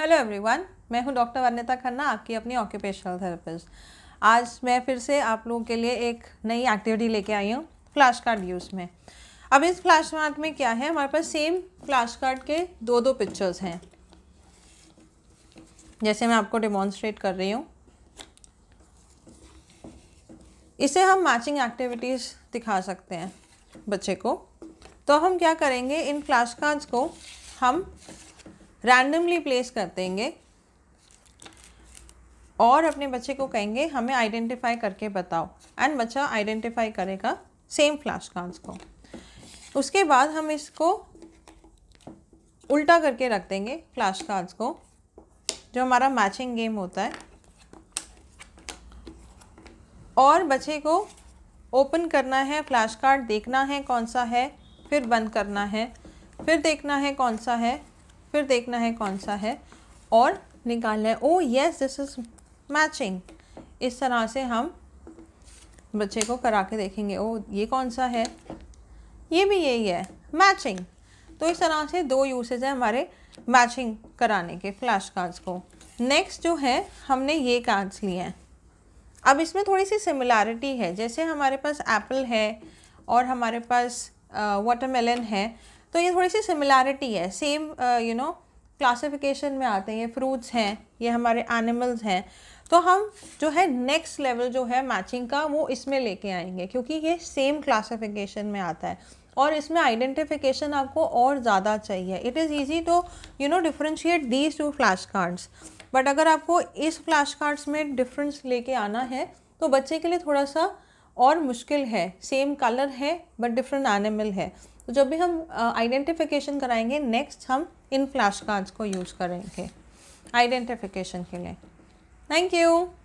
hello everyone मैं हूं doctor वर्णिता Khanna आपकी अपनी ऑक्यूपेशनल थेरेपिस्ट आज मैं फिर से आप लोगों के लिए एक नई एक्टिविटी लेके आई हूँ फ्लैश कार्ड यूज़ में अब इस फ्लैश कार्ड में क्या है हमारे पास सेम फ्लैश कार्ड के दो दो पिक्चर्स हैं जैसे मैं आपको डिमॉन्स्ट्रेट कर रही हूँ इसे हम मैचिंग एक्टिविटीज़ दिखा सकते हैं बच्चे को तो हम क्या करेंगे इन फ्लैश कार्ड्स को हम रैंडमली प्लेस कर देंगे और अपने बच्चे को कहेंगे हमें आइडेंटिफाई करके बताओ एंड बच्चा आइडेंटिफाई करेगा सेम फ्लैश कार्ड्स को उसके बाद हम इसको उल्टा करके रख देंगे फ्लैश कार्ड्स को जो हमारा मैचिंग गेम होता है और बच्चे को ओपन करना है फ्लैश कार्ड देखना है कौन सा है फिर बंद करना है फिर देखना है कौन सा है फिर देखना है कौन सा है और निकालना है oh yes this is matching इस तरह से हम बच्चे को करा के देखेंगे ओ oh, ये कौन सा है ये भी यही है मैचिंग तो इस तरह से दो यूसेज है हमारे मैचिंग कराने के फ्लैश कार्ड्स को नेक्स्ट जो है हमने ये कार्ड्स लिए हैं अब इसमें थोड़ी सी सिमिलैरिटी है जैसे हमारे पास एप्पल है और हमारे पास वाटरमेलन uh, है तो ये थोड़ी सी सिमिलैरिटी है सेम यू नो क्लासिफिकेशन में आते हैं ये फ्रूट्स हैं ये हमारे एनिमल्स हैं तो हम जो है नेक्स्ट लेवल जो है मैचिंग का वो इसमें लेके आएंगे क्योंकि ये सेम क्लासिफिकेशन में आता है और इसमें आइडेंटिफिकेशन आपको और ज़्यादा चाहिए it is easy to you know differentiate these two flash cards but अगर आपको इस फ्लैश कार्ड्स में डिफरेंस लेके आना है तो बच्चे के लिए थोड़ा सा और मुश्किल है सेम कलर है बट डिफरेंट एनिमल है तो जब भी हम आइडेंटिफिकेशन uh, कराएंगे नेक्स्ट हम इन फ्लैश कार्ड्स को यूज़ करेंगे आइडेंटिफिकेशन के लिए थैंक यू